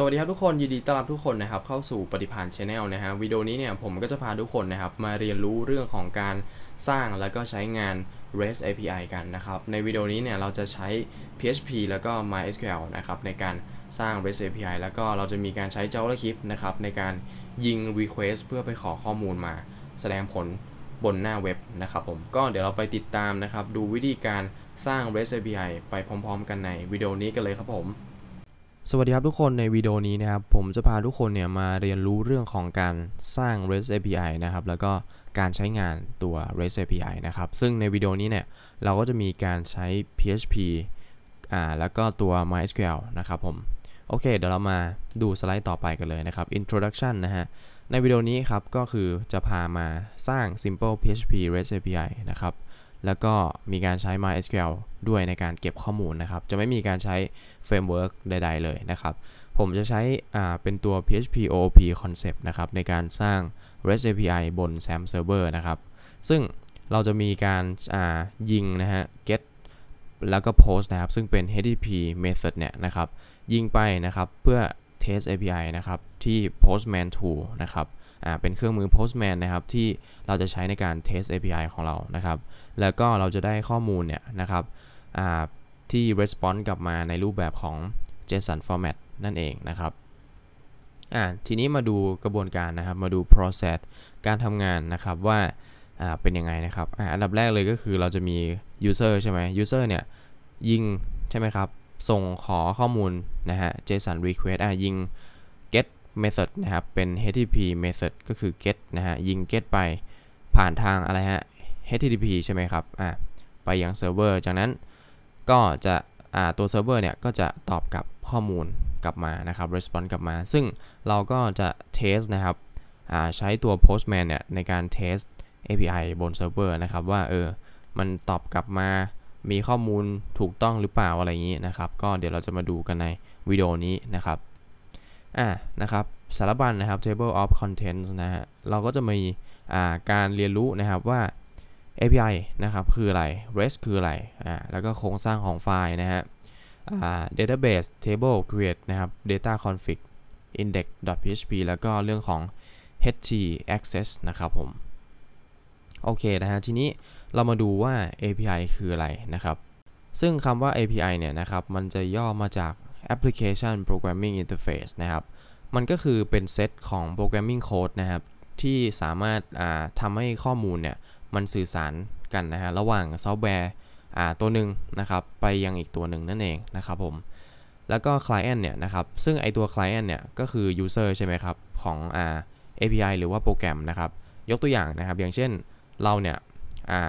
สวัสดีครับทุกคนยินดีต้อนรับทุกคนนะครับเข้าสู่ปฏิพานชาแนลนะฮะวิดีโอนี้เนี่ยผมก็จะพาทุกคนนะครับมาเรียนรู้เรื่องของการสร้างแล้วก็ใช้งาน REST API กันนะครับในวิดีโอนี้เนี่ยเราจะใช้ PHP แล้วก็ MySQL นะครับในการสร้าง REST API แล้วก็เราจะมีการใช้ JavaScript นะครับในการยิง Request เพื่อไปขอข้อมูลมา แสดงผลบนหน้าเว็บนะครับผมก็เดี๋ยวเราไปติดตามนะครับดูวิธีการสร้าง REST API ไปพร้อมๆ กันในวิดีโอนี้กันเลยครับผมสวัสดีครับทุกคนในวิดีโอนี้นะครับผมจะพาทุกคนเนี่ยมาเรียนรู้เรื่องของการสร้าง REST API นะครับแล้วก็การใช้งานตัว REST API นะครับซึ่งในวิดีโอนี้เนี่ยเราก็จะมีการใช้ PHP อ่าแล้วก็ตัว MySQL นะครับ ผมโอเค เดี๋ยวเรามาดูสไลด์ต่อไปกันเลยนะครับ Introduction นะฮะในวิดีโอนี้ครับก็คือจะพามาสร้าง Simple PHP REST API นะครับแล้วก็มีการใช้ MySQL ด้วยในการเก็บข้อมูลนะครับ จะไม่มีการใช้เฟรมเวิร์กใดๆ เลยนะครับ ผมจะใช้เป็นตัว PHP OOP concept นะครับ ในการสร้าง REST API บน SAM Server นะครับ ซึ่งเราจะมีการยิง นะฮะ get แล้วก็ post นะครับ ซึ่งเป็น HTTP method เนี่ยนะครับ ยิงไปนะครับเพื่อ test API นะครับที่ postman 2นะครับเป็นเครื่องมือ Postman นะครับ ที่เราจะใช้ในการ test API ของเรานะครับ แล้วก็เราจะได้ข้อมูลเนี่ยนะครับที่ response กลับมาในรูปแบบของ JSON format นั่นเองนะครับทีนี้มาดูกระบวนการนะครับมาดู process การทำงานนะครับว่าเป็นยังไงนะครับอันดับแรกเลยก็คือเราจะมี user ใช่ไหม user เนี่ยยิงใช่ไหมครับ ส่งขอข้อมูลนะฮะ JSON request อ่ะยิง method นะครับเป็น http method ก็คือ get นะฮะ ยิง get ไปผ่านทางอะไรฮะ http ใช่ไหมครับอ่ะไปยังเซิร์ฟเวอร์จากนั้นก็จะอ่าตัวเซิร์ฟเวอร์เนี่ย ก็จะตอบกับข้อมูลกลับมานะครับ response กลับมา ซึ่งเราก็จะ test นะครับอ่าใช้ตัว postman เนี่ยในการ test API บนเซิร์ฟเวอร์นะครับ ว่าเออมันตอบกลับมา มีข้อมูลถูกต้องหรือเปล่าอะไรอย่างนี้นะครับ ก็เดี๋ยวเราจะมาดูกันในวิดีโอนี้นะครับอ่า นะครับ สารบัญนนะครับ table of contents นะฮะ เราก็จะมี อ่า การเรียนรู้นะครับว่า API นะครับ คืออะไร REST คืออะไร อ่า แล้วก็โครงสร้างของไฟล์นะฮะ อ่า database table create นะครับ data config index php แล้วก็เรื่องของ ht access นะครับผม โอเคนะฮะ ทีนี้เรามาดูว่า API คืออะไรนะครับ ซึ่งคำว่า API เนี่ยนะครับ มันจะย่อมาจาก Application Programming Interface นะครับ มันก็คือเป็นเซตของ Programming Code นะครับ ที่สามารถทำให้ข้อมูลเนี่ย มันสื่อสารกันนะฮะ ระหว่างซอฟต์แวร์ตัวหนึ่งนะครับ ไปยังอีกตัวหนึ่งนั่นเองนะครับผม แล้วก็ Client เนี่ยนะครับ ซึ่งไอตัว Client เนี่ยก็คือ User ใช่ไหมครับ ของอ API หรือว่าโปรแกรมนะครับ ยกตัวอย่างนะครับ อย่างเช่นเราเนี่ย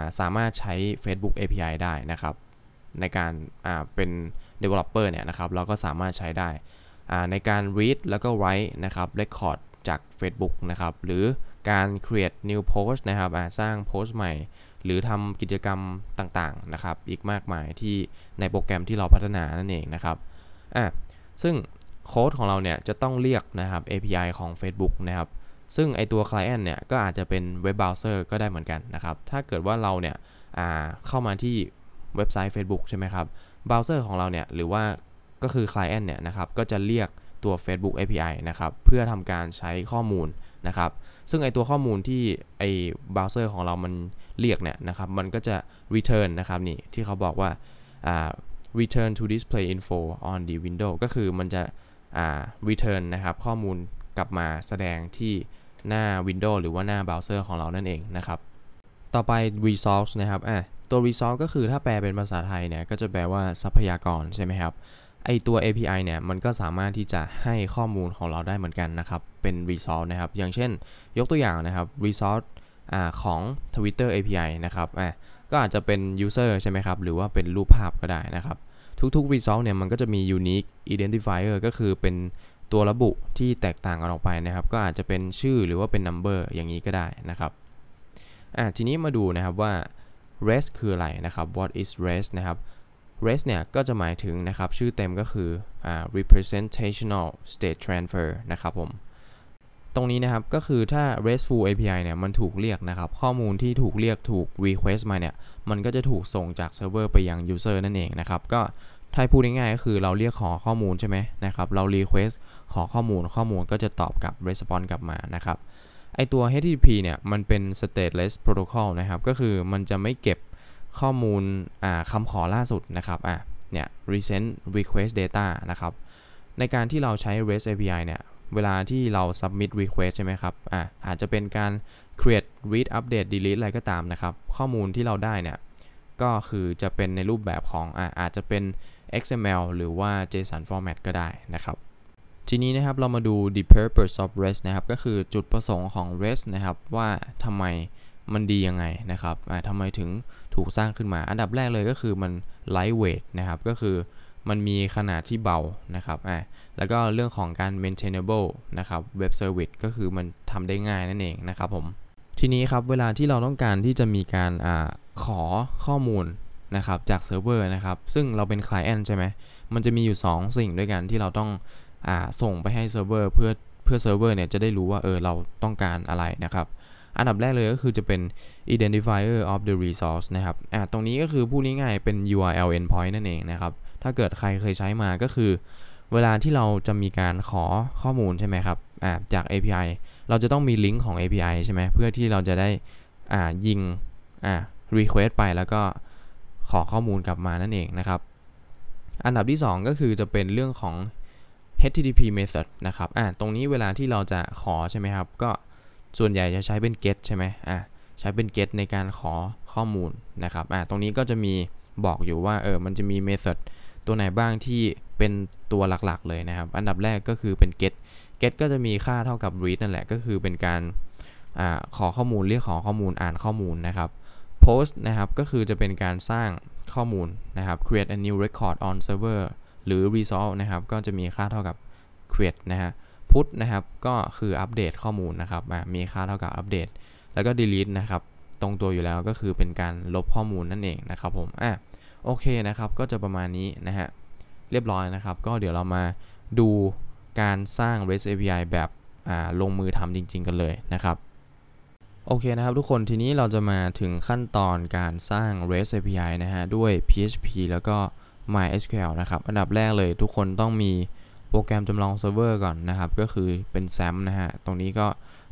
าสามารถใช้ Facebook API ได้นะครับ ในการเป็น Developer เนี่ยนะครับเราก็สามารถใช้ได้ในการ read แล้วก็ write นะครับ record จาก Facebook นะครับ หรือการ create new post นะครับสร้างโพสต์ใหม่ หรือทำกิจกรรมต่าง ๆ นะครับ อีกมากมายที่ในโปรแกรมที่เราพัฒนานั่นเองนะครับ อ่ะ ซึ่งโค้ดของเราเนี่ย จะต้องเรียกนะครับ API ของ Facebook นะครับ ซึ่งไอตัว client เนี่ย ก็อาจจะเป็นเว็บเบราว์เซอร์ก็ได้เหมือนกันนะครับถ้าเกิดว่าเราเนี่ยเข้ามาที่เว็บไซต์ Facebook ใช่ไหมครับเบราว์เซอร์ของเราเนี่ยหรือว่าก็คือ Client เนี่ยนะครับ ก็จะเรียกตัว Facebook API นะครับ เพื่อทำการใช้ข้อมูลนะครับ ซึ่งไอตัวข้อมูลที่ไอเบราว์เซอร์ของเรามันเรียกเนี่ยนะครับ มันก็จะ return นะครับนี่ที่เขาบอกว่าา return to display info on the window ก็คือมันจะ return นะครับ ข้อมูลกลับมาแสดงที่หน้า w i n d o w หรือว่าหน้าเบราว์เซอร์ของเรานั่นเองนะครับต่อไป resource นะครับอ่ะตัว resource ก็คือถ้าแปลเป็นภาษาไทยเนี่ยก็จะแปลว่าทรัพยากรใช่ไหมครับไอตัว API เนี่ยมันก็สามารถที่จะให้ข้อมูลของเราได้เหมือนกันนะครับ เป็น resource นะครับ อย่างเช่นยกตัวอย่างนะครับ resource อของ Twitter API นะครับอ่ะก็อาจจะเป็น user ใช่ไหมครับหรือว่าเป็นรูปภาพก็ได้นะครับ ทุก ๆ r e s o u r c e เนี่ยมันก็จะมี unique identifier ก็คือเป็นตัวระบุที่แตกต่างกันออกไปนะครับ ก็อาจจะเป็นชื่อหรือว่าเป็น number อย่างนี้ก็ได้นะครับอ่ะทีนี้มาดูนะครับว่า rest คืออะไรนะครับ what is rest นะครับ rest เนี่ย ก็จะหมายถึงนะครับชื่อเต็มก็คืออ representational state transfer นะครับผม ตรงนี้นะครับก็คือถ้า RESTful API เนี่ยมันถูกเรียกนะครับ ข้อมูลที่ถูกเรียกถูก request มาเนี่ย มันก็จะถูกส่งจากเซิร์ฟเวอร์ไปยัง user นั่นเองนะครับ ก็ถ้าพูดง่ายๆก็คือเราเรียกขอข้อมูลใช่ไหมนะครับเรา request ขอข้อมูลข้อมูลก็จะตอบกลับ response กลับมานะครับไอตัว HTTP เนี่ย มันเป็น stateless protocol นะครับ ก็คือมันจะไม่เก็บข้อมูลคำขอล่าสุดนะครับอ่ะเนี่ย recent request data นะครับ ในการที่เราใช้ REST API เนี่ย เวลาที่เรา submit request ใช่ไหมครับอ่ะอาจจะเป็นการ create read update delete อะไรก็ตามนะครับ ข้อมูลที่เราได้เนี่ย ก็คือจะเป็นในรูปแบบของอ่ะอาจจะเป็น XML หรือว่า JSON format ก็ได้นะครับทีนี้นะครับเรามาดู the purpose of rest นะครับ ก็คือจุดประสงค์ของ rest นะครับ ว่าทำไมมันดียังไงนะครับ ทำไมถึงถูกสร้างขึ้นมา อันดับแรกเลยก็คือมัน lightweight นะครับ ก็คือมันมีขนาดที่เบานะครับ แล้วก็เรื่องของการ maintainable นะครับ web service ก็คือมันทำได้ง่ายนั่นเองนะครับผม ทีนี้ครับเวลาที่เราต้องการที่จะมีการอาขอข้อมูลนะครับจากเซิร์ฟเวอร์นะครับซึ่งเราเป็น client ใช่ไหมมันจะมีอยู่ 2 สิ่งด้วยกันที่เราต้องส่งไปให้เซิร์ฟเวอร์ เพื่อเพื่อเซิร์ฟเวอร์เนี่ย จะได้รู้ว่า เออ เราต้องการอะไรนะครับ อันดับแรกเลยก็คือจะเป็น identifier of the resource นะครับ อ่าตรงนี้ก็คือพูดง่ายๆเป็น URL endpoint นั่นเองนะครับ ถ้าเกิดใครเคยใช้มาก็คือ เวลาที่เราจะมีการขอข้อมูลใช่ไหมครับ อ่า จาก API เราจะต้องมีลิงก์ของ API ใช่ไหม เพื่อที่เราจะได้อ่า ยิงอ่า request ไปแล้วก็ขอข้อมูลกลับมานั่นเองนะครับ อันดับที่ 2 ก็คือจะเป็นเรื่องของ http method นะครับ อ่าตรงนี้เวลาที่เราจะขอใช่ไหมครับ ก็ส่วนใหญ่จะใช้เป็น get ใช่ไหมอ่าใช้เป็น get ในการขอข้อมูลนะครับ อ่าตรงนี้ก็จะมีบอกอยู่ว่า เออ มันจะมี method ตัวไหนบ้างที่เป็นตัวหลัก ๆ เลยนะครับ อันดับแรกก็คือเป็น get get ก็จะมีค่าเท่ากับ read นั่นแหละ ก็คือเป็นการ อ่า ขอข้อมูล เรียกขอข้อมูล อ่านข้อมูลนะครับ post นะครับ ก็คือจะเป็นการสร้างข้อมูลนะครับ create a new record on server หรือ r e s o l v e นะครับ ก็จะมีค่าเท่ากับ create นะฮะ put นะครับ ก็คืออัปเดตข้อมูลนะครับ มีค่าเท่ากับอัปเดต แล้วก็ delete นะครับ ตรงตัวอยู่แล้วก็คือเป็นการลบข้อมูลนั่นเองนะครับ ผมอ่ะโอเคนะครับ ก็จะประมาณนี้นะฮะ เรียบร้อยนะครับ ก็เดี๋ยวเรามาดูการสร้าง REST API แบบลงมือทำจริง ๆ กันเลยนะครับ โอเคนะครับทุกคน ทีนี้เราจะมาถึงขั้นตอนการสร้าง REST API นะฮะ ด้วย PHP แล้วก็ MySQL นะครับ อันดับแรกเลยทุกคนต้องมีโปรแกรมจำลองเซิร์ฟเวอร์ก่อนนะครับ ก็คือเป็นแซม นะฮะ ตรงนี้ก็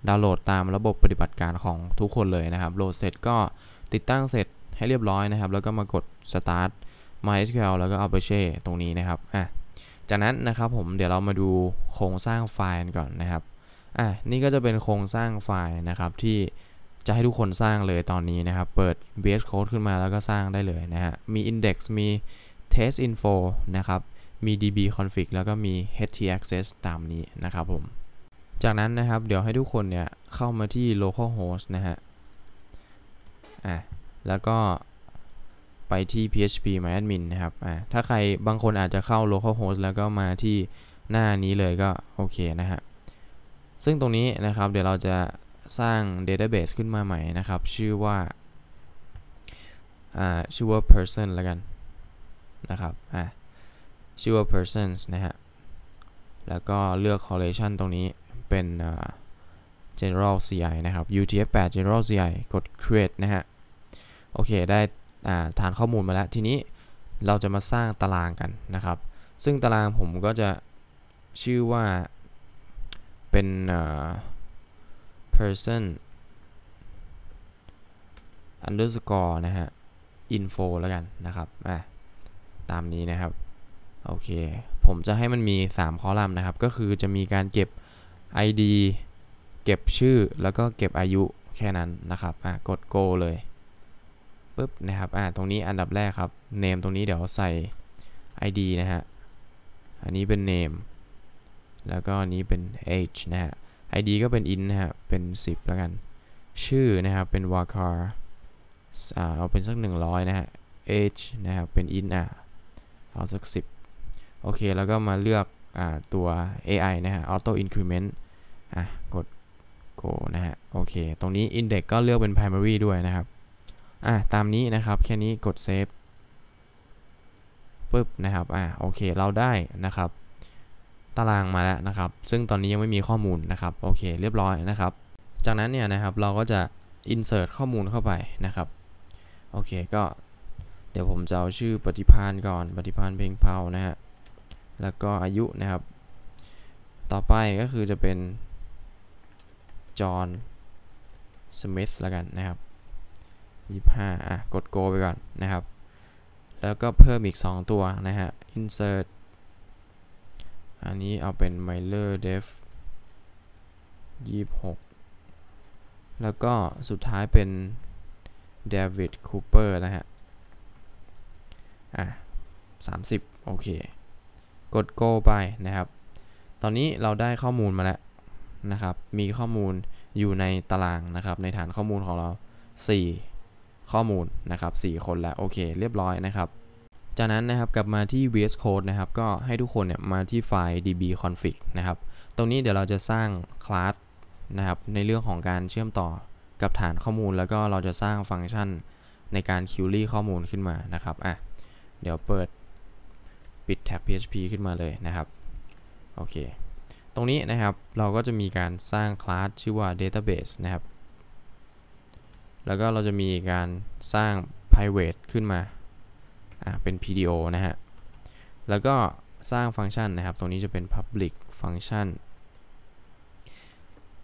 ดาวน์โหลดตามระบบปฏิบัติการของทุกคนเลยนะครับ โหลดเสร็จก็ติดตั้งเสร็จให้เรียบร้อยนะครับ แล้วก็มากด start MySQL แล้วก็ Apache ตรงนี้นะครับ อ่ะ จากนั้นนะครับผมเดี๋ยวเรามาดูโครงสร้างไฟล์ก่อนนะครับ อ่ะ นี่ก็จะเป็นโครงสร้างไฟล์นะครับ ที่จะให้ทุกคนสร้างเลยตอนนี้นะครับ เปิด VS Code ขึ้นมาแล้วก็สร้างได้เลยนะฮะ มี index มี test info นะครับ มี db config แล้วก็มี htaccess ตามนี้นะครับผม จากนั้นนะครับ เดี๋ยวให้ทุกคนเนี่ยเข้ามาที่ localhost นะฮะ อ่ะแล้วก็ไปที่ php my admin นะครับ อ่ะถ้าใครบางคนอาจจะเข้า localhost แล้วก็มาที่หน้านี้เลยก็โอเคนะฮะ ซึ่งตรงนี้นะครับ เดี๋ยวเราจะสร้าง database ขึ้นมาใหม่นะครับ ชื่อว่าชื่อว่า person ละกันนะครับอ่ะชื่อว่า persons นะฮะ แล้วก็เลือก correlation ตรงนี้เป็น general CI นะครับ UTF-8 general CI กด create นะฮะ โอเค ได้ฐานข้อมูลมาแล้ว ทีนี้เราจะมาสร้างตารางกันนะครับ ซึ่งตารางผมก็จะชื่อว่าเป็น person underscore นะฮะ info แล้วกันนะครับ อ่ะตามนี้นะครับโอเคผมจะให้มันมี 3 คอลัมน์นะครับ ก็คือจะมีการเก็บ ID เก็บชื่อแล้วก็เก็บอายุแค่นั้นนะครับอ่ะกด go เลยปุ๊บนะครับอ่ะตรงนี้อันดับแรกครับ name ตรงนี้เดี๋ยวใส่ ID นะฮะอันนี้เป็น name แล้วก็อันนี้เป็น age นะฮะ ID ก็เป็น in นะฮะเป็น10แล้วกันชื่อนะครับเป็น wakar อ่าเอาเป็นสัก100นะฮะ age นะครับเป็น in อ่ะเอาสัก10โอเค แล้วก็มาเลือกตัว AI นะฮะ Auto Increment อ่ะกด Go นะฮะ โอเคตรงนี้ Index ก็เลือกเป็น Primary ด้วยนะครับอ่ะตามนี้นะครับแค่นี้กด Save ปึ๊บนะครับอ่ะโอเคเราได้นะครับ ตารางมาแล้วนะครับ ซึ่งตอนนี้ยังไม่มีข้อมูลนะครับ โอเคเรียบร้อยนะครับ จากนั้นเนี่ยนะครับเราก็จะ insert ข้อมูลเข้าไปนะครับโอเคก็ดี๋ยวผมจะเอาชื่อปฏิพานก่อน ปฏิพานเพลงเผานะฮะ แล้วก็อายุนะครับ ต่อไปก็คือจะเป็น จอห์นสมิธละกันนะครับ 25 อ่ะ กด go ไปก่อนนะครับ แล้วก็เพิ่มอีก 2 ตัวนะฮะ insert อันนี้เอาเป็น mailer def 26 แล้วก็สุดท้ายเป็น David Cooper นะฮะอ่ะ30โอเค กด go ไปนะครับ ตอนนี้เราได้ข้อมูลมาแล้วนะครับ มีข้อมูลอยู่ในตารางนะครับในฐานข้อมูลของเรา 4 ข้อมูลนะครับ 4 คนแล้วโอเคเรียบร้อยนะครับ จากนั้นนะครับกลับมาที่ VS Code นะครับ ก็ให้ทุกคนเนี่ยมาที่ไฟล์ db config นะครับตรงนี้เดี๋ยวเราจะสร้างคลาสนะครับในเรื่องของการเชื่อมต่อกับฐานข้อมูลแล้วก็เราจะสร้างฟังก์ชันในการคิวรี่ข้อมูลขึ้นมานะครับอ่ะเดี๋ยวเปิดปิดแท็ก PHP ขึ้นมาเลยนะครับ โอเค ตรงนี้นะครับเราก็จะมีการสร้างคลาสชื่อว่า database นะครับ แล้วก็เราจะมีการสร้าง private ขึ้นมาอ่าเป็น PDO นะฮะแล้วก็สร้างฟังก์ชันนะครับตรงนี้จะเป็น public function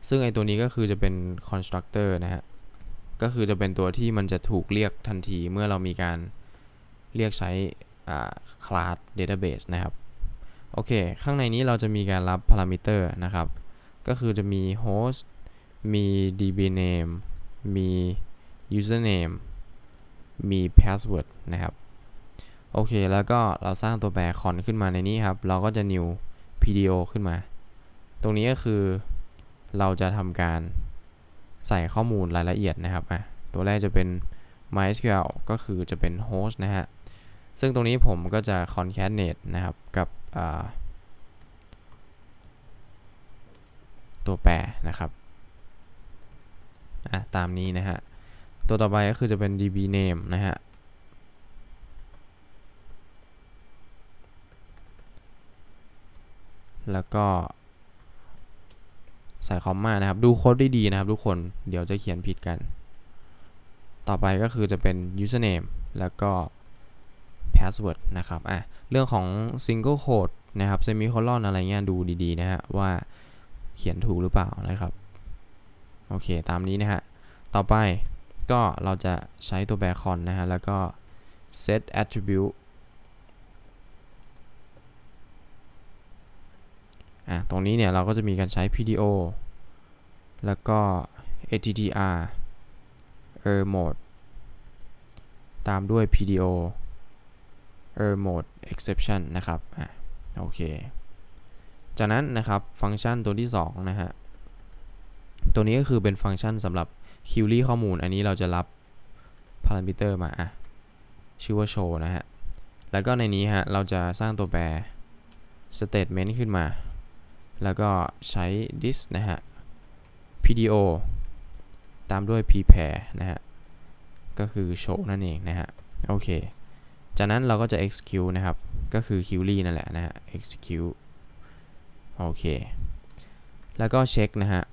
ซึ่งไอตัวนี้ก็คือจะเป็น constructor นะฮะก็คือจะเป็นตัวที่มันจะถูกเรียก ทันทีเมื่อเรามีการเรียกใช้คลาสเดต้าเบสนะครับ โอเค ข้างในนี้เราจะมีการรับพารามิเตอร์นะครับ ก็คือจะมี host มี db name มี username มี password นะครับ โอเค แล้วก็เราสร้างตัวแปรคอนขึ้นมาในนี้ครับ เราก็จะ new pdo ขึ้นมา ตรงนี้ก็คือเราจะทำการใส่ข้อมูลรายละเอียดนะครับอ่ะตัวแรกจะเป็น MySQL ก็คือจะเป็น host นะฮะซึ่งตรงนี้ผมก็จะ concatenate นะครับ กับตัวแปรนะครับ ตามนี้นะฮะ ตัวต่อไปก็คือจะเป็น db name นะฮะ แล้วก็ ใส่คอมมานะครับ ดูโค้ดดีๆนะครับทุกคน เดี๋ยวจะเขียนผิดกัน ต่อไปก็คือจะเป็น username แล้วก็ password นะครับ อ่ะ เรื่องของ single quote นะครับ semicolon อะไรเงี้ยดูดี ๆ นะฮะ ว่าเขียนถูก หรือเปล่า นะครับ โอเค ตามนี้ นะฮะ ต่อไปก็เราจะใช้ตัวแบคอนนะฮะ แล้วก็ set attribute อ่ะ ตรงนี้ เนี่ย เราก็จะมีการใช้ PDO แล้วก็ attr err mode ตามด้วย PDO e r e mode exception นะครับ อ่ะ โอเค จากนั้นนะครับ ฟังก์ชันตัวที่2นะฮะ ตัวนี้ก็คือเป็นฟังก์ชันสำหรับ query ข้อมูล อันนี้เราจะรับ พารามิเตอร์มา อ่ะชื่อว่า show นะฮะ แล้วก็ในนี้ฮะ เราจะสร้างตัวแปร statement ขึ้นมา แล้วก็ใช้ this นะฮะ pdo ตามด้วย prepare นะฮะ ก็คือ show นั่นเองนะฮะ โอเคจากนั้น เราก็จะ execute นะครับ ก็คือ query นั่นแหละนะฮะ execute โอเค แล้วก็เช็คนะฮะ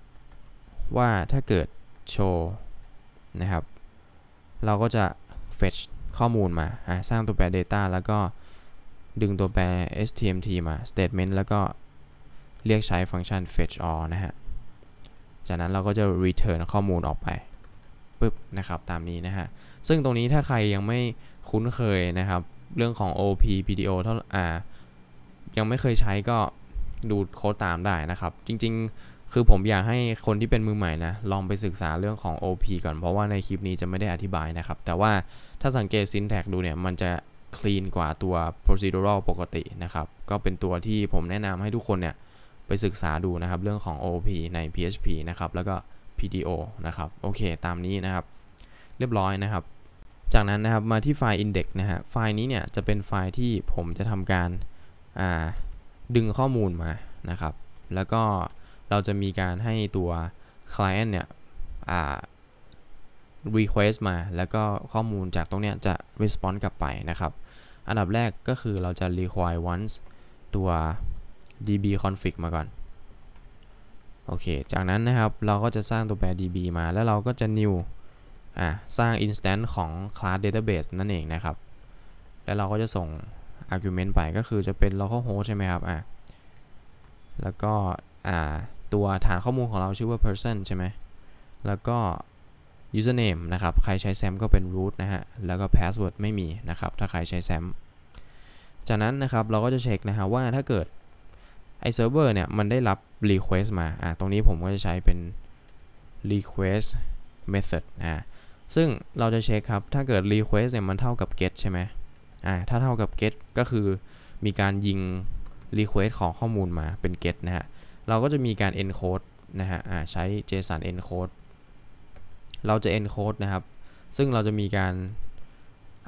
ว่าถ้าเกิด show นะครับ เราก็จะ fetch ข้อมูลมา สร้างตัวแปร data แล้วก็ ดึงตัวแปร stmt มา statement แล้วก็ เรียกใช้ฟังก์ชัน fetch all นะฮะ จากนั้นเราก็จะ return ข้อมูลออกไป ปึ๊บ นะครับ ตามนี้นะฮะ ซึ่งตรงนี้ถ้าใครยังไม่คุ้นเคยนะครับเรื่องของ OP PDO เท่าอ่า ยังไม่เคยใช้ก็ดูโค้ดตามได้นะครับ จริง ๆ คือผมอยากให้คนที่เป็นมือใหม่นะลองไปศึกษาเรื่องของ OP ก่อนเพราะว่าในคลิปนี้จะไม่ได้อธิบายนะครับ แต่ว่าถ้าสังเกต syntax ดูเนี่ยมันจะคลีนกว่าตัว procedural ปกตินะครับ ก็เป็นตัวที่ผมแนะนำให้ทุกคนเนี่ยไปศึกษาดูนะครับเรื่องของ OP ใน PHP นะครับแล้วก็ PDO นะครับโอเค ตามนี้นะครับ เรียบร้อยนะครับจากนั้นนะครับ มาที่ไฟล์ index นะฮะ ไฟล์นี้เนี่ยจะเป็นไฟล์ที่ผมจะทำการดึงข้อมูลมานะครับ แล้วก็เราจะมีการให้ตัว client เนี่ย request มา แล้วก็ข้อมูลจากตรงเนี้ยจะ respond กลับไปนะครับ อันดับแรกก็คือเราจะ require once ตัว db config มาก่อน โอเค จากนั้นนะครับเราก็จะสร้างตัวแปร db มา แล้วเราก็จะ new สร้าง instance ของ class database นั่นเองนะครับ แล้วเราก็จะส่ง argument ไปก็คือจะเป็น local host ใช่ไหมครับ แล้วก็ตัวฐานข้อมูลของเราชื่อว่า person ใช่ไหม แล้วก็ username นะครับ ใครใช้แซมก็เป็น root นะฮะ แล้วก็ password ไม่มีนะครับ ถ้าใครใช้แซม จากนั้นนะครับ เราก็จะเช็คนะฮะว่าถ้าเกิด ไอเซิร์ฟเวอร์เนี่ย มันได้รับ request มาอ่ตรงนี้ผมก็จะใช้เป็น request method นะซึ่งเราจะเช็คครับ ถ้าเกิด request เนี่ย มันเท่ากับ get ใช่ไหม อ่า ถ้าเท่ากับ get ก็คือมีการยิง request ของข้อมูลมาเป็น get นะฮะ เราก็จะมีการ encode นะฮะ อ่า ใช้ json encode เราจะ encode นะครับ ซึ่งเราจะมีการ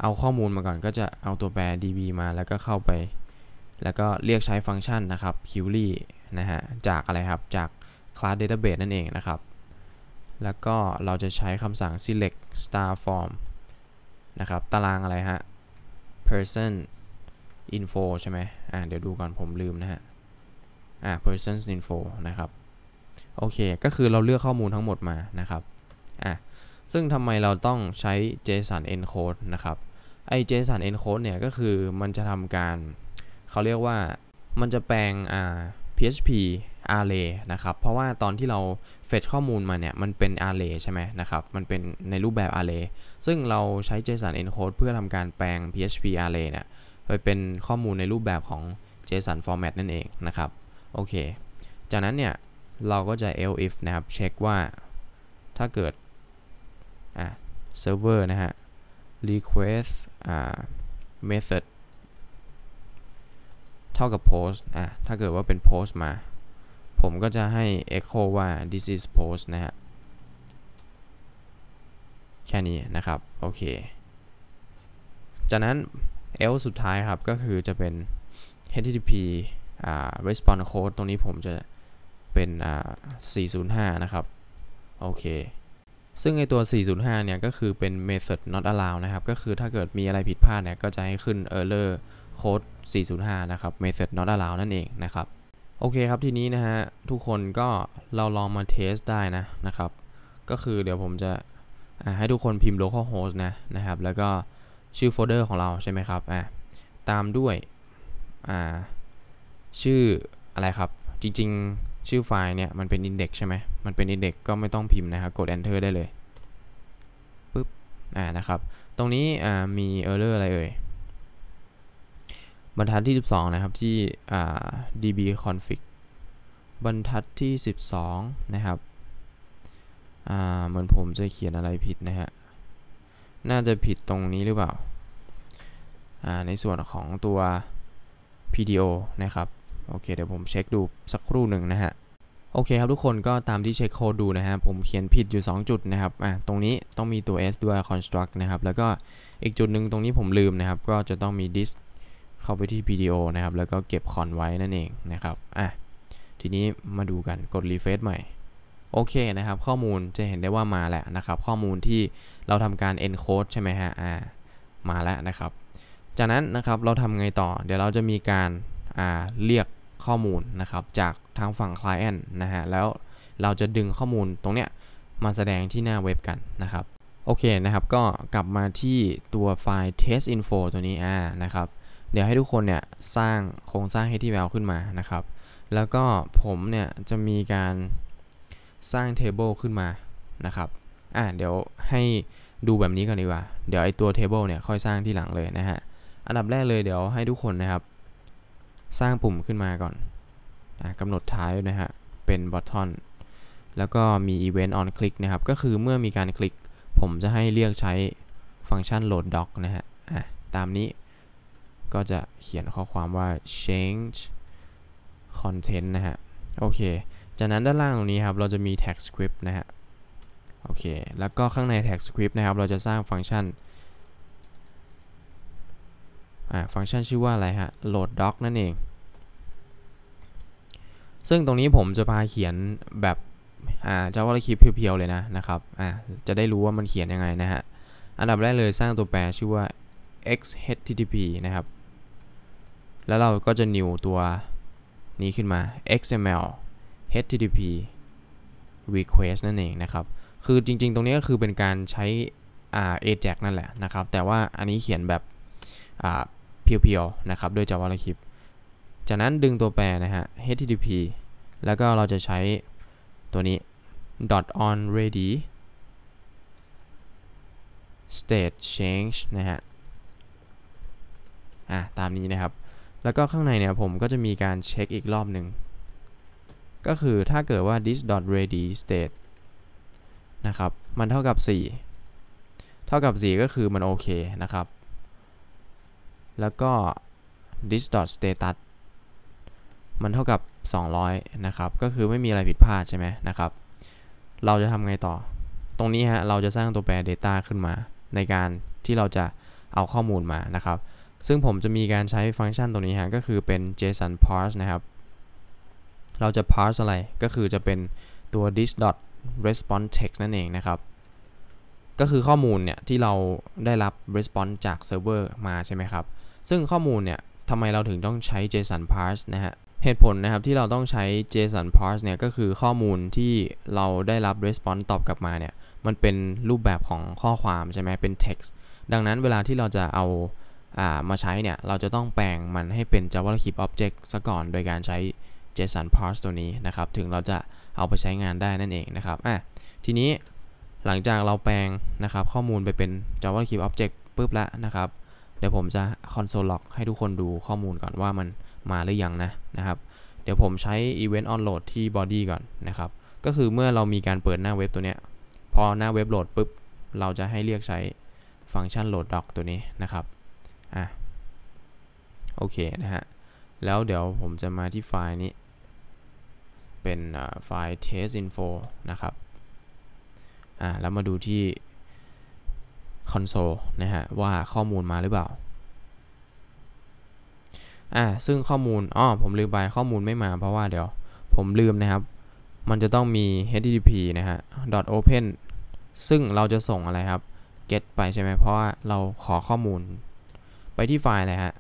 เอาข้อมูลมาก่อน ก็จะเอาตัวแปร db มาแล้วก็เข้าไป แล้วก็เรียกใช้ฟังก์ชันนะครับ query นะฮะ จากอะไรครับ จาก class database นั่นเองนะครับแล้วก็เราจะใช้คำสั่ง select star form นะครับ ตารางอะไรฮะ person info ใช่ไหม อ่าเดี๋ยวดูก่อนผมลืมนะฮะ อ่า person info นะครับ โอเค ก็คือเราเลือกข้อมูลทั้งหมดมา นะครับ อ่าซึ่งทำไมเราต้องใช้ json encode นะครับ ไอ้ json encode เนี่ยก็คือมันจะทำการ เขาเรียกว่ามันจะแปลง อ่า php อา์เรย์นะครับ เพราะว่าตอนที่เราเฟดข้อมูลมาเนี่ย มันเป็นอา์เรย์ใช่ไหมนะครับ มันเป็นในรูปแบบอา์เรย์ซึ่งเราใช้ json encode เพื่อทำการแปลง php อา์เรย์เนี่ยไปเป็นข้อมูลในรูปแบบของ json format นั่นเองนะครับ โอเค จากนั้นเนี่ย เราก็จะ l if นะครับ เช็คว่าถ้าเกิด อ่ะ server นะฮะ request อ่า method เท่ากับ post อ่ะ ถ้าเกิดว่าเป็น post มาผมก็จะให้ echo ว่า this is post นะฮะ แค่นี้นะครับ โอเค จากนั้น else สุดท้ายครับ ก็คือจะเป็น http response code ตรงนี้ผมจะเป็น405 นะครับ โอเค ซึ่งในตัว 405 เนี่ย ก็คือเป็น method not allow นะครับ ก็คือถ้าเกิดมีอะไรผิดพลาดเนี่ย ก็จะให้ขึ้น error code 405 นะครับ method not allow นั่นเองนะครับโอเคครับทีนี้นะฮะ ทุกคนก็เราลองมาเทสได้นะนะครับ ก็คือเดี๋ยวผมจะให้ทุกคนพิมพ์ localhost นะนะครับ แล้วก็ชื่อโฟลเดอร์ของเราใช่ไหมครับ อ่าตามด้วย อ่า ชื่ออะไรครับ จริงๆชื่อไฟล์เนี่ย มันเป็น index ใช่ไหมมันเป็น index ก็ไม่ต้องพิมพ์นะครับ กด enter ได้เลยปึ๊บ อ่านะครับ ตรงนี้อ่ามี error อะไรเอ่ยบรรทัดที่ 12 นะครับที่ db config บรรทัดที่ 12 นะครับเหมือนผมจะเขียนอะไรผิด นะฮะ น่าจะผิดตรงนี้หรือเปล่าาในส่วนของตัว PDO นะครับ โอเคเดี๋ยวผมเช็คดูสักครู่หนึ่งนะฮะ โอเคครับทุกคนก็ตามที่เช็คโค้ดดูนะฮะ ผมเขียนผิดอยู่ 2 จุดนะครับ อ่ะตรงนี้ต้องมีตัว S ด้วย construct นะครับ แล้วก็อีกจุดหนึ่งตรงนี้ผมลืมนะครับก็จะต้องมี dist เข้าไปที่ PDO นะครับ แล้วก็เก็บคอนไว้นั่นเองนะครับ อ่ะ ทีนี้มาดูกันกดรีเฟซใหม่ โอเคนะครับ ข้อมูลจะเห็นได้ว่ามาแล้วนะครับ ข้อมูลที่เราทำการ encode ใช่ไหมฮะ อ่า มาแล้วนะครับ จากนั้นนะครับ เราทำไงต่อ เดี๋ยวเราจะมีการ อ่า เรียกข้อมูลนะครับ จากทางฝั่ง client นะฮะ แล้วเราจะดึงข้อมูลตรงเนี้ย มาแสดงที่หน้าเว็บกันนะครับ โอเคนะครับ ก็กลับมาที่ตัวไฟล์ test info ตัวนี้ อ่า นะครับเดี๋ยวให้ทุกคนเนี่ยสร้างโครงสร้าง HTML ขึ้นมานะครับ แล้วก็ผมเนี่ยจะมีการสร้าง Table ขึ้นมานะครับ อ่ะเดี๋ยวให้ดูแบบนี้ก่อนดีกว่า เดี๋ยวไอตัว Table เนี่ยค่อยสร้างที่หลังเลยนะฮะ อันดับแรกเลยเดี๋ยวให้ทุกคนนะครับ สร้างปุ่มขึ้นมาก่อนอกำหนดท้ายนะฮะเป็น button แล้วก็มี event on click นะครับ ก็คือเมื่อมีการคลิก ผมจะให้เรียกใช้ฟังก์ชัน load doc นะฮะ อ่ะตามนี้ก็จะเขียนข้อความว่า change content นะฮะ โอเคจากนั้นด้านล่างตรงนี้ครับ เราจะมี tag script นะฮะ โอเค แล้วก็ข้างใน tag script นะครับ เราจะสร้างฟังก์ชันอ่าฟังก์ชันชื่อว่าอะไรฮะ load doc นั่นเอง ซึ่งตรงนี้ผมจะพาเขียนแบบ อ่าวาลค s c r เพียวๆ เลยนะนะครับอ่าจะได้รู้ว่ามันเขียนยังไงนะฮะ อันดับแรกเลยสร้างตัวแปรชื่อว่า xhttp นะครับแล้วเราก็จะ new ตัวนี้ขึ้นมา xml http request นั่นเองนะครับ คือจริงๆ ตรงนี้ก็คือเป็นการใช้ Ajax นั่นแหละนะครับ แต่ว่าอันนี้เขียนแบบเพียวๆ นะครับ ด้วย JavaScript จากนั้นดึงตัวแปรนะฮะ http แล้วก็เราจะใช้ตัวนี้ .on ready state change นะฮะ อ่ะตามนี้นะครับแล้วก็ข้างในเนี่ยผมก็จะมีการเช็คอีกรอบหนึ่ง ก็คือถ้าเกิดว่า this dot ready state นะครับ มันเท่ากับ 4 เท่ากับ 4 ก็คือมันโอเคนะครับ แล้วก็ this dot status มันเท่ากับ 200 นะครับ ก็คือไม่มีอะไรผิดพลาดใช่ไหมนะครับ เราจะทำไงต่อ ตรงนี้ฮะเราจะสร้างตัวแปร data ขึ้นมา ในการที่เราจะเอาข้อมูลมานะครับซึ่ง ผมจะมีการใช้ฟังก์ชันตัวนี้ฮะก็คือเป็น json parse นะครับ เราจะ parse อะไร ก็คือจะเป็นตัว dis response text นั่นเองนะครับ ก็คือข้อมูล เนี่ย ที่เราได้รับ response จากเซิร์ฟเวอร์มา ใช่ไหมครับ ซึ่งข้อมูล เนี่ยทำไมเราถึงต้องใช้ json parse นะฮะเหตุผลนะครับที่เราต้องใช้ JSON parse เนี่ยก็คือข้อมูลที่เราได้รับ response ตอบกลับมาเนี่ยมันเป็นรูปแบบของข้อความใช่ไหมเป็น text ดังนั้นเวลาที่เราจะเอามาใช้เนี่ยเราจะต้องแปลงมันให้เป็น JavaScript Object ซะก่อน โดยการใช้ JSON parse ตัวนี้นะครับ ถึงเราจะเอาไปใช้งานได้นั่นเองนะครับ อ่ะ ทีนี้หลังจากเราแปลงนะครับข้อมูลไปเป็น JavaScript Object ปุ๊บละนะครับ เดี๋ยวผมจะ console log ให้ทุกคนดูข้อมูลก่อนว่ามันมาหรือยังนะนะครับ เดี๋ยวผมใช้ event onload ที่ body ก่อนนะครับ ก็คือเมื่อเรามีการเปิดหน้าเว็บตัวเนี้ยพอหน้าเว็บโหลดปุ๊บเราจะให้เรียกใช้ฟังก์ชัน load doc ตัวนี้นะครับอ่ะโอเคนะฮะ แล้วเดี๋ยวผมจะมาที่ไฟล์นี้ เป็นไฟล์ test info นะครับอ่ะแล้วมาดูที่คอนโซลนะฮะว่าข้อมูลมาหรือเปล่า อ่ะซึ่งข้อมูลอ๋อผมลืมไปข้อมูลไม่มาเพราะว่าเดี๋ยวผมลืมนะครับ มันจะต้องมี http นะฮะ .open ซึ่งเราจะส่งอะไรครับ get ไปใช่ไหมเพราะว่าเราขอข้อมูลไปที่ไฟล์เลยฮะ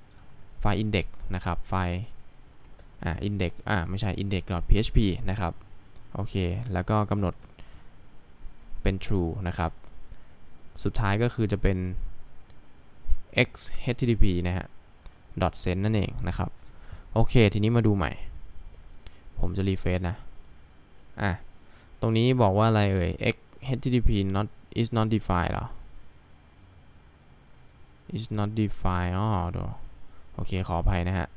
ไฟล์ index นะครับ ไฟล์อ่า index อ่า ไม่ใช่ index.php นะครับ โอเค แล้วก็กำหนดเป็น true นะครับ สุดท้ายก็คือจะเป็น x http นะฮะ .send นั่นเอง นะครับ โอเค ทีนี้มาดูใหม่ ผมจะรีเฟซนะ อ่ะ ตรงนี้บอกว่าอะไรเอ่ย x http not is not defined หรอ is not defined อ๋อโอเค ขออภัยนะฮะ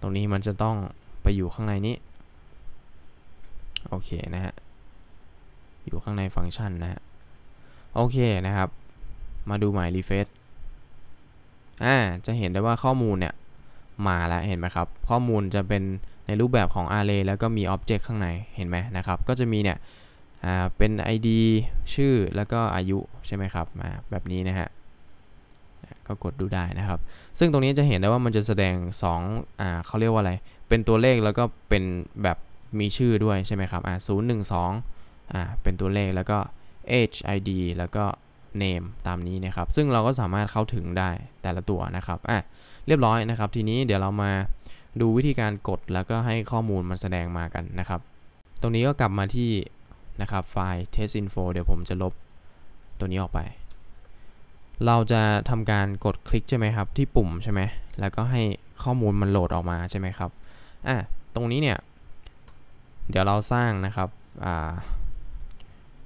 ตรงนี้มันจะต้องไปอยู่ข้างในนี้ โอเคนะฮะ อยู่ข้างในฟังก์ชันนะฮะ โอเคนะครับ มาดูหมายรีเฟซอ่า จะเห็นได้ว่าข้อมูลเนี่ยมาแล้ว เห็นไหมครับ ข้อมูลจะเป็นในรูปแบบของ array แล้วก็มี object ข้างใน เห็นไหมนะครับ ก็จะมีเนี่ย อ่า เป็น id ชื่อ แล้วก็อายุ ใช่ไหมครับ มาแบบนี้นะฮะก็กดดูได้นะครับซึ่งตรงนี้จะเห็นได้ว่ามันจะแสดง2อ่าเขาเรียกว่าอะไรเป็นตัวเลขแล้วก็เป็นแบบมีชื่อด้วยใช่ไหมครับอ่าศูนย์หนึ่งสองอ่าเป็นตัวเลขแล้วก็ age id แล้วก็ name ตามนี้นะครับซึ่งเราก็สามารถเข้าถึงได้แต่ละตัวนะครับ อ่ะเรียบร้อยนะครับ ทีนี้เดี๋ยวเรามาดูวิธีการกดแล้วก็ให้ข้อมูลมันแสดงมากันนะครับ ตรงนี้ก็กลับมาที่นะครับไฟล์ test info เดี๋ยวผมจะลบตัวนี้ออกไปเราจะทำการกดคลิกใช่ไหมครับ ที่ปุ่มใช่ไหมแล้วก็ให้ข้อมูลมันโหลดออกมาใช่ไหมครับอ่ะตรงนี้เนี่ย เดี๋ยวเราสร้างนะครับอ่า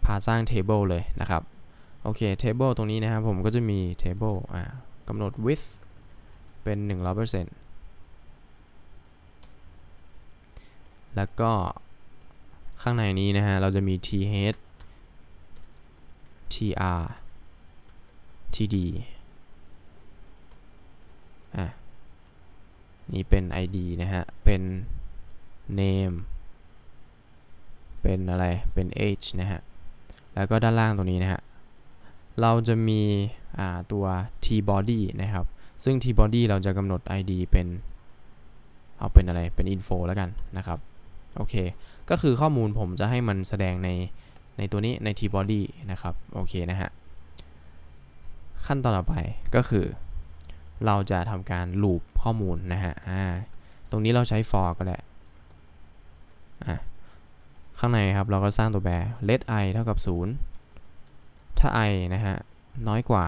พาสร้าง table เลยนะครับ โอเค table ตรงนี้นะครับ ผมก็จะมี table อ่ากำหนด width เป็น 100%แล้วก็ข้างในนี้นะฮะเราจะมี th tr ที่ดี อ่ะ นี่เป็น ID นะฮะ เป็น name เป็นอะไร เป็น age นะฮะ แล้วก็ด้านล่างตรงนี้นะฮะ เราจะมีตัว t body นะครับ ซึ่ง t body เราจะกำหนด ID เป็น เอาเป็นอะไร เป็น info แล้วกันนะครับ โอเค ก็คือข้อมูลผมจะให้มันแสดงใน ในตัวนี้ ใน t body นะครับ โอเคนะฮะขั้นตอนต่อไปก็คือเราจะทำการลูปข้อมูลนะฮะตรงนี้เราใช้ for ก็แหละข้างในครับเราก็สร้างตัวแปร let i เท่ากับ 0 ถ้า i นะฮะน้อยกว่า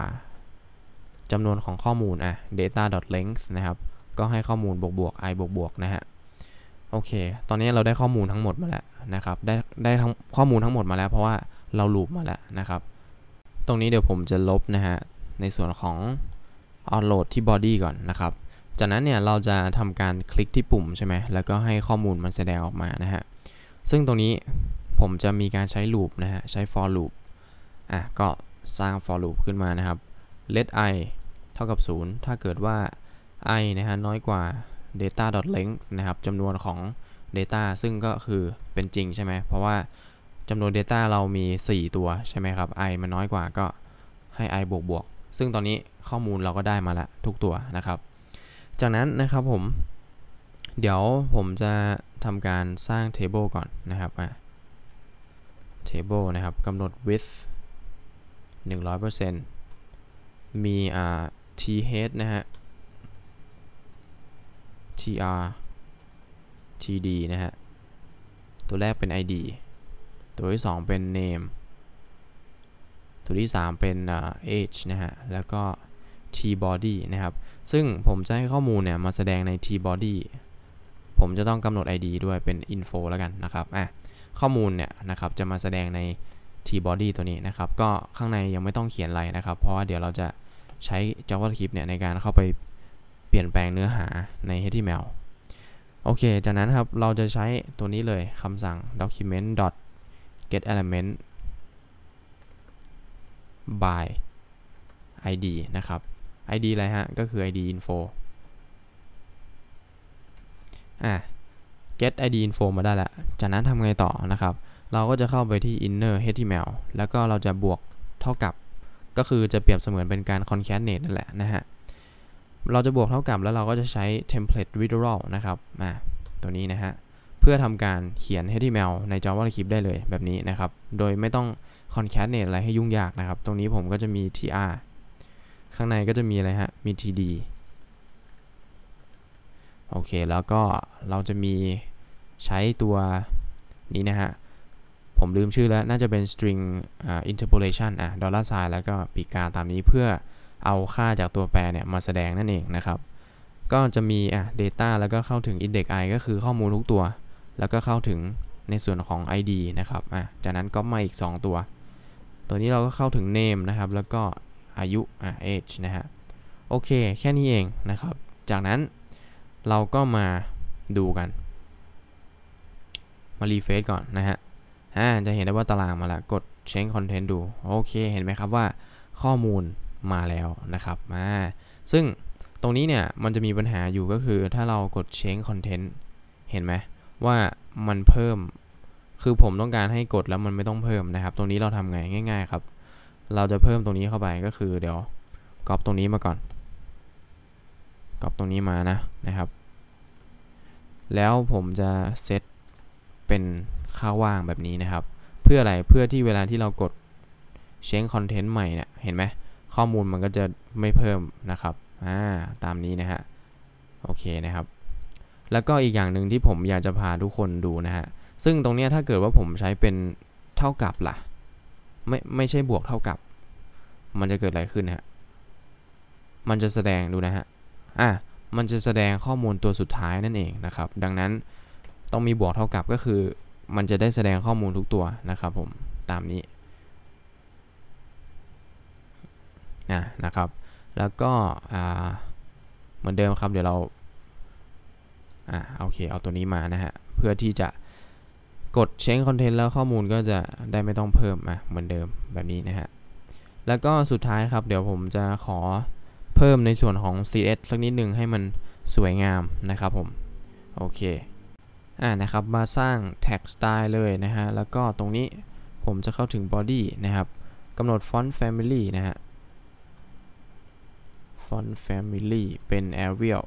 จำนวนของข้อมูลอ่ะ data length นะครับก็ให้ข้อมูลบวกบวก i บวกบวกนะฮะโอเคตอนนี้เราได้ข้อมูลทั้งหมดมาแล้วนะครับ ได้ได้ทั้งข้อมูลทั้งหมดมาแล้ว เพราะว่าเราลูปมาแล้วนะครับตรงนี้เดี๋ยวผมจะลบนะฮะในส่วนของอ n โหลดที่บอดี้ก่อนนะครับ จากนั้นเนี่ย เราจะทำการคลิกที่ปุ่มใช่ไหม แล้วก็ให้ข้อมูลมันแสดงออกมานะฮะ ซึ่งตรงนี้ผมจะมีการใช้ลูปนะฮะ ใช้ for loop อ่ะ ก็สร้าง for loop ขึ้นมานะครับ let i เท่ากับ 0 ถ้าเกิดว่า i นะฮะ น้อยกว่า data.length นะครับ จำนวนของ data ซึ่งก็คือเป็นจริงใช่ไหม เพราะว่าจำนวน data เรามี 4 ตัวใช่ไหมครับ i มันน้อยกว่าก็ให้ i บวกบวกซึ่งตอนนี้ข้อมูลเราก็ได้มาละทุกตัวนะครับ จากนั้นนะครับผม เดี๋ยวผมจะทำการสร้าง table ก่อนนะครับอ่ะ table นะครับกำหนด width 100%มี อ่า th นะฮะ tr td นะฮะ ตัวแรกเป็น id ตัวที่2เป็น name ตัวที่ 3 เป็น h นะฮะ แล้วก็ t body นะครับ ซึ่งผมจะให้ข้อมูลเนี่ยมาแสดงใน t body ผมจะต้องกำหนด id ด้วยเป็น info แล้วกันนะครับอ่ะข้อมูลเนี่ยนะครับจะมาแสดงใน t body ตัวนี้นะครับ ก็ข้างในยังไม่ต้องเขียนอะไรนะครับ เพราะว่าเดี๋ยวเราจะใช้ javascript เนี่ยในการเข้าไปเปลี่ยนแปลงเนื้อหาใน html โอเค จากนั้นครับ เราจะใช้ตัวนี้เลยคำสั่ง document get element by id นะครับ id อะไรฮะ ก็คือ id info อ่ะ get id info มาได้แล้ว จากนั้นทำไง ต่อ นะครับ เราก็จะเข้าไปที่ inner html แล้วก็เราจะบวกเท่ากับ ก็คือจะเปรียบเสมือนเป็นการ concatenate นั่นแหละนะฮะ เราจะบวกเท่ากับแล้วเราก็จะใช้ template literal นะครับมาตัวนี้นะฮะ เพื่อทำการเขียน html ใน javascript ได้เลยแบบนี้นะครับ โดยไม่ต้อง concatenate อะไร ให้ยุ่งยาก นะครับ ตรงนี้ผมก็จะมี tr ข้างในก็จะมี อะไร ฮะ มี td โอเค แล้วก็เราจะมีใช้ตัวนี้ นะฮะ ผมลืมชื่อแล้ว น่าจะเป็น string uh, interpolation อ่ะ dollar sign แล้ว ก็ ปีกา ตามนี้เพื่อเอาค่าจากตัวแปรเนี่ย มาแสดง นั่น เองนะครับ ก็จะมี อ่ะ data แล้วก็เข้าถึง index i ก็คือข้อมูลทุกตัว แล้วก็เข้าถึงในส่วนของ id นะครับอ่ะจากนั้นก็มาอีก 2 ตัวตัวนี้เราก็เข้าถึง name นะครับ แล้วก็อายุอ่ะ age นะฮะ โอเค แค่นี้เองนะครับ จากนั้นเราก็มาดูกัน มารีเฟซก่อนนะฮะจะเห็นได้ว่าตารางมาแล้ว กดเช็คคอนเทนต์ดู โอเค เห็นไหมครับว่าข้อมูลมาแล้วนะครับมาซึ่งตรงนี้เนี่ย มันจะมีปัญหาอยู่ก็คือ ถ้าเรากดเช็คคอนเทนต์เห็นไหมว่ามันเพิ่มคือ ผมต้องการให้กดแล้วมันไม่ต้องเพิ่มนะครับ ตรงนี้เราทำไง ง่ายๆครับ เราจะเพิ่มตรงนี้เข้าไปก็คือเดี๋ยวกรอบตรงนี้มาก่อน กรอบตรงนี้มานะนะครับ แล้วผมจะเซตเป็นค่าว่างแบบนี้นะครับ เพื่อ อะไร เพื่อที่เวลาที่เรากดเช้งคอนเทนต์ใหม่เนี่ยเห็นไหมข้อมูลมันก็จะไม่เพิ่มนะครับ อ่าตามนี้นะฮะโอเคนะครับ แล้วก็อีกอย่างหนึ่งที่ผมอยากจะพาทุกคนดูนะฮะซึ่ง ตรงนี้ถ้าเกิดว่าผมใช้เป็นเท่ากับ ล่ะ ไม่ ไม่ใช่บวกเท่ากับ มันจะเกิดอะไร ขึ้นฮะมันจะแสดงดูนะฮะอ่ะมันจะแสดงข้อมูลตัวสุดท้าย นั่นเองนะครับ ดังนั้นต้องมีบวกเท่ากับก็คือ มันจะได้แสดงข้อมูล ทุก ตัวนะครับ ผมตามนี้อ่ะนะครับ แล้วก็อ่าเหมือนเดิมครับเดี๋ยวเราอ่ะโอเคเอาตัวนี้มานะฮะเพื่อที่จะกดเช n g คอนเทนต์แล้วข้อมูลก็จะได้ไม่ต้องเพิ่มอ่ะเหมือนเดิมแบบนี้นะฮะ แล้วก็สุดท้ายครับเดี๋ยวผมจะขอเพิ่มในส่วนของ CS สักนิดหนึ่งให้มันสวยงามนะครับผม โอเค อ่านะครับมาสร้าง tag style เลยนะฮะ แล้วก็ตรงนี้ผมจะเข้าถึง body นะครับกำหนด font family นะฮะ font family เป็น Arial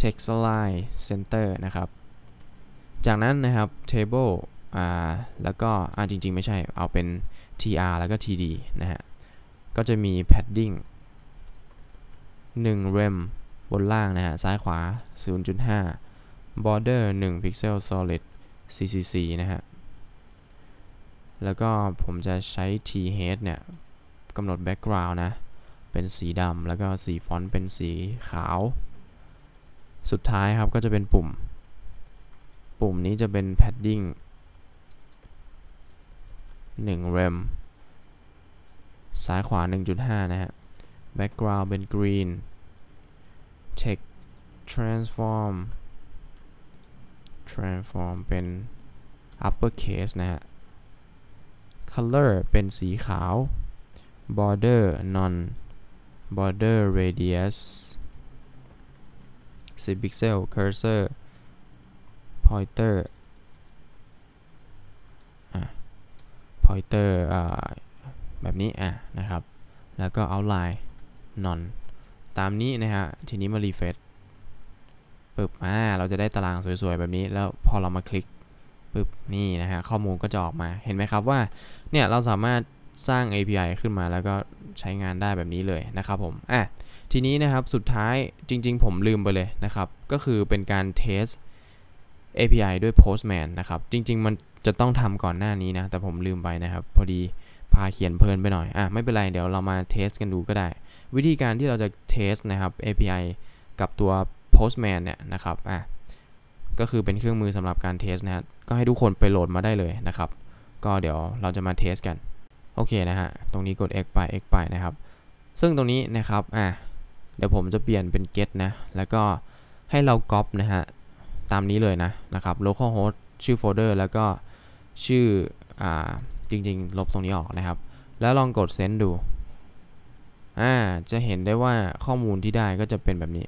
text line center นะครับจากนั้นนะครับ table อ่า แล้วก็อ่าจริงๆ ไม่ใช่ เอาเป็น tr แล้วก็ td นะฮะ ก็จะมี padding 1 rem บนล่างนะฮะ ซ้ายขวา 0.5 border 1 pixel solid ccc นะฮะ แล้วก็ผมจะใช้ t head เนี่ย กำหนด background นะ เป็นสีดำ แล้วก็สีฟอนต์เป็นสีขาว สุดท้ายครับ ก็จะเป็นปุ่มปุ่มนี้จะเป็น padding 1 rem ซ้ายขวา 1.5 นะฮะ background เป็น green text transform transform เป็น uppercase นะฮะ color เป็นสีขาว border non border radius 10 pixel cursor pointer pointer แบบนี้อ่ะนะครับ แล้วก็ outline none ตามนี้นะฮะ ทีนี้มา refresh ปึ๊บอ่า เราจะได้ตารางสวย ๆ แบบนี้ แล้วพอเรามาคลิก ปึ๊บ นี่นะฮะ ข้อมูลก็จะออกมา เห็นไหมครับว่า เนี่ย เราสามารถสร้าง API ขึ้นมาแล้วก็ใช้งานได้แบบนี้เลยนะครับผม อ่ะทีนี้นะครับ สุดท้ายจริงๆ ผมลืมไปเลยนะครับ ก็คือเป็นการเทส API ด้วย Postman นะครับ จริง ๆ มันจะต้องทำก่อนหน้านี้นะ แต่ผมลืมไปนะครับ พอดีพาเขียนเพลินไปหน่อย อ่ะไม่เป็นไร เดี๋ยวเรามาเทส กันดูก็ได้ วิธีการที่เราจะเทสนะครับ API กับตัว Postman เนี่ยนะครับ อ่ะก็คือเป็นเครื่องมือสำหรับการเทสนะก็ให้ทุกคนไปโหลดมาได้เลยนะครับ ก็เดี๋ยวเราจะมาเทส กัน โอเคนะฮะ ตรงนี้กด x ไป x ไปนะครับ ซึ่งตรงนี้นะครับ อ่ะเดี๋ยวผมจะเปลี่ยนเป็น get นะ แล้วก็ให้เรา copy นะฮะตามนี้ เลย นะ นะครับ localhost ชื่อโฟลเดอร์แล้วก็ชื่ออจริงจริงลบตรงนี้ออกนะครับ แล้วลองกด send ดูอ่าจะเห็นได้ว่าข้อมูลที่ได้ก็จะเป็นแบบนี้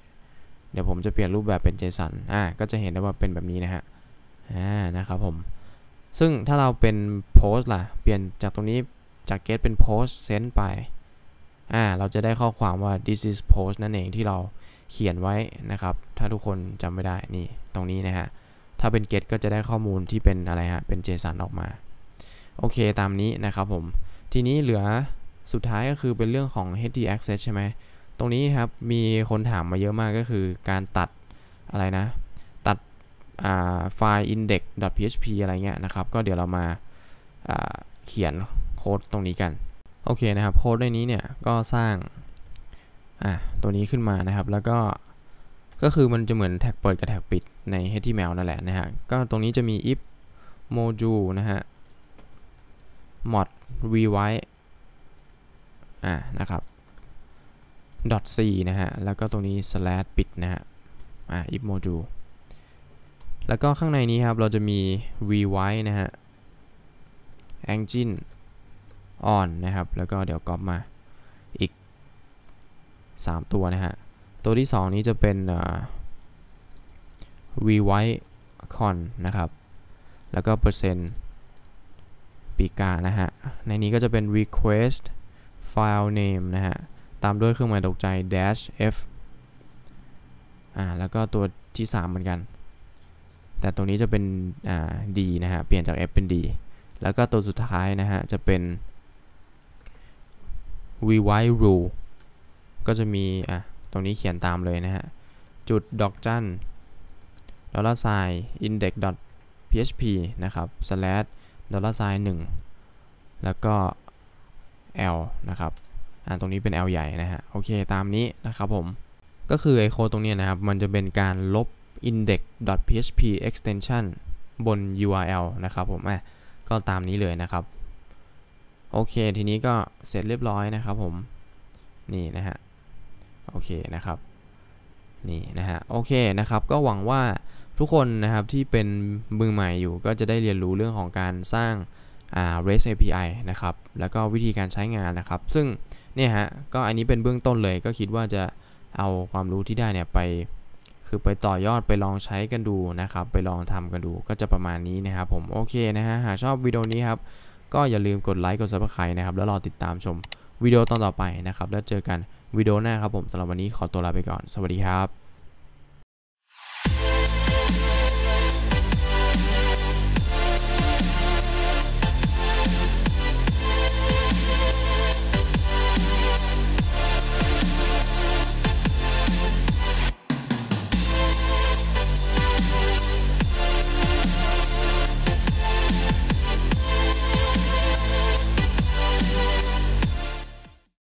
เดี๋ยวผมจะเปลี่ยนรูปแบบเป็น JSON อ่าก็จะเห็นได้ว่าเป็นแบบนี้นะฮะอ่านะครับผมซึ่งถ้าเราเป็นโพสล่ะเปลี่ยนจากตรงนี้จาก get เป็น post send ไป อ่า เราจะได้ข้อความว่า this is post นั่นเองที่เราเขียนไว้นะครับ ถ้าทุกคนจำไม่ได้ นี่ ตรงนี้นะฮะถ้าเป็น get ก็จะได้ข้อมูลที่เป็นอะไรฮะเป็น JSON ออกมาโอเคตามนี้นะครับผม ทีนี้เหลือสุดท้ายก็คือเป็นเรื่องของ HD access ใช่ไหมตรงนี้ครับ มีคนถามมาเยอะมากก็คือการตัดอะไรนะ ตัดไฟล์ index.php อะไรเงี้ยนะครับ ก็เดี๋ยวเรามาเขียนโค้ดตรงนี้กัน โอเคนะครับ โค้ดในนี้เนี่ยก็สร้างอ่ะ ตัวนี้ขึ้นมานะครับ แล้วก็ ก็คือมันจะเหมือนแท็กเปิดกับแท็กปิดใน HTML นั่นแหละนะฮะ ก็ตรงนี้จะมี if module นะฮะ mod v w r i t อ่นะครับ .c นะฮะ แล้วก็ตรงนี้ slash ปิดนะฮะ อ่ะ if module แล้วก็ข้างในนี้ครับ เราจะมี v w r i t นะฮะ engine on นะครับ แล้วก็เดี๋ยวกรอบมา3 ตัวนะฮะ ตัวที่ 2 นี้จะเป็น v w i t e con นะครับ แล้วก็เปอร์เซ็นต์ปีกานะฮะ ในนี้ก็จะเป็น request file name นะฮะ ตามด้วยเครื่องหมายตกใจ dash f อ่า แล้วก็ตัวที่ 3 เหมือนกัน แต่ตรงนี้จะเป็นอ่า d นะฮะ เปลี่ยนจาก f เป็น d แล้วก็ตัวสุดท้ายนะฮะ จะเป็น r e w i t e rule ก็จะมีอ่ะตรงนี้เขียนตามเลยนะฮะจุดดอกจันดอลลาร์ไซน์ index.php นะครับ slash ดอลลาร์ไซน์หนึ่งแล้วก็ l นะครับอ่าตรงนี้เป็น l ใหญ่นะฮะโอเคตามนี้นะครับผมก็คือไอโคตรงนี้นะครับ มันจะเป็นการลบ index.php extension บน URL นะครับผมอ่ะก็ตามนี้เลยนะครับโอเค ทีนี้ก็เสร็จเรียบร้อยนะครับผมนี่นะฮะโอเคนะครับ นี่นะฮะ โอเค นะครับ ก็หวังว่าทุกคนนะครับ ที่เป็นมือใหม่อยู่ก็จะได้เรียนรู้เรื่องของการสร้าง REST API นะครับ แล้วก็วิธีการใช้งานนะครับ ซึ่ง เนี่ยฮะก็อันนี้เป็นเบื้องต้นเลย ก็คิดว่าจะเอาความรู้ที่ได้เนี่ยไปคือไปต่อยอดไปลองใช้กันดูนะครับ ไปลองทำกันดูก็จะประมาณนี้นะครับผมโอเคนะฮะหากชอบวิดีโอนี้ครับก็อย่าลืมกดไลค์กดซับสไครต์นะครับแล้วรอติดตามชมวิดีโอตอนต่อไปนะครับแล้วเจอกันวิดีโอหน้าครับผม สำหรับวันนี้ขอตัวลาไปก่อนสวัสดีครับ